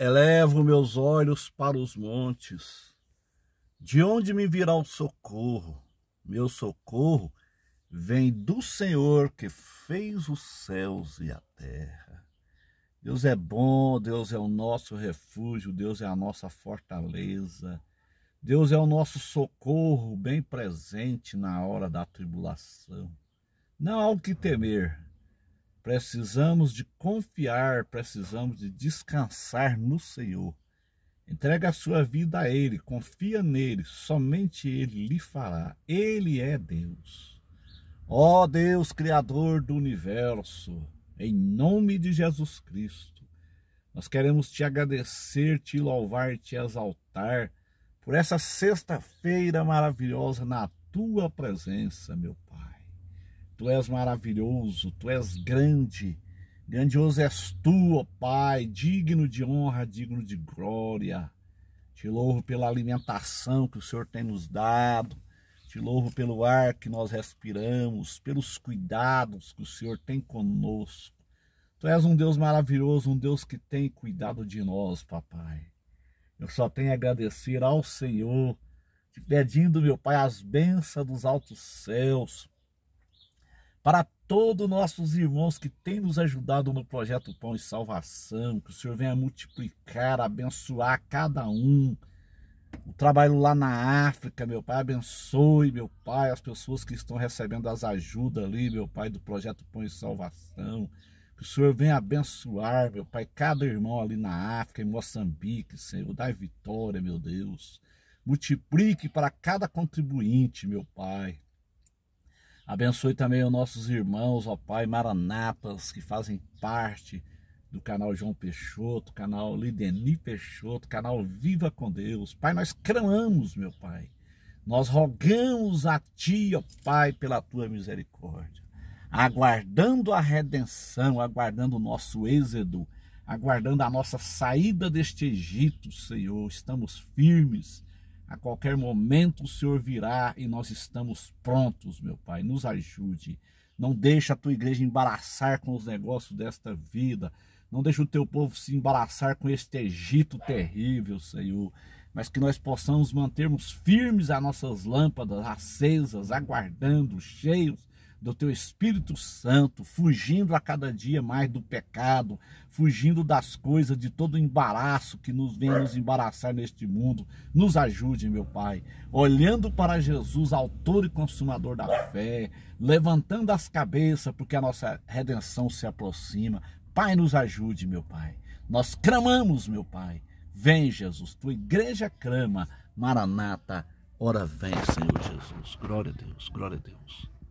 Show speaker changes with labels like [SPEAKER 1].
[SPEAKER 1] Elevo meus olhos para os montes. De onde me virá o socorro? Meu socorro vem do Senhor que fez os céus e a terra. Deus é bom, Deus é o nosso refúgio, Deus é a nossa fortaleza. Deus é o nosso socorro bem presente na hora da tribulação. Não há o que temer, Precisamos de confiar, precisamos de descansar no Senhor. Entrega a sua vida a Ele, confia nele, somente Ele lhe fará. Ele é Deus. Ó oh Deus, Criador do universo, em nome de Jesus Cristo, nós queremos te agradecer, te louvar, te exaltar por essa sexta-feira maravilhosa na tua presença, meu Pai. Tu és maravilhoso, tu és grande. Grandioso és tu, ó Pai, digno de honra, digno de glória. Te louvo pela alimentação que o Senhor tem nos dado. Te louvo pelo ar que nós respiramos, pelos cuidados que o Senhor tem conosco. Tu és um Deus maravilhoso, um Deus que tem cuidado de nós, papai. Eu só tenho a agradecer ao Senhor, te pedindo, meu Pai, as bênçãos dos altos céus, para todos nossos irmãos que têm nos ajudado no projeto Pão e Salvação, que o Senhor venha multiplicar, abençoar cada um. O trabalho lá na África, meu Pai, abençoe, meu Pai, as pessoas que estão recebendo as ajudas ali, meu Pai, do projeto Pão e Salvação. Que o Senhor venha abençoar, meu Pai, cada irmão ali na África, em Moçambique, Senhor, dai vitória, meu Deus. Multiplique para cada contribuinte, meu Pai. Abençoe também os nossos irmãos, ó Pai, Maranatas, que fazem parte do canal João Peixoto, canal Lideni Peixoto, canal Viva com Deus. Pai, nós clamamos, meu Pai. Nós rogamos a Ti, ó Pai, pela Tua misericórdia. Aguardando a redenção, aguardando o nosso êxodo, aguardando a nossa saída deste Egito, Senhor. Estamos firmes a qualquer momento o Senhor virá e nós estamos prontos, meu Pai. Nos ajude. Não deixa a tua igreja embaraçar com os negócios desta vida. Não deixa o teu povo se embaraçar com este Egito terrível, Senhor. Mas que nós possamos mantermos firmes as nossas lâmpadas acesas, aguardando, cheios do teu Espírito Santo, fugindo a cada dia mais do pecado, fugindo das coisas, de todo embaraço que nos vem nos embaraçar neste mundo. Nos ajude, meu Pai, olhando para Jesus, autor e consumador da fé, levantando as cabeças, porque a nossa redenção se aproxima. Pai, nos ajude, meu Pai. Nós clamamos, meu Pai. Vem, Jesus, tua igreja clama. Maranata, ora vem, Senhor Jesus. Glória a Deus, glória a Deus.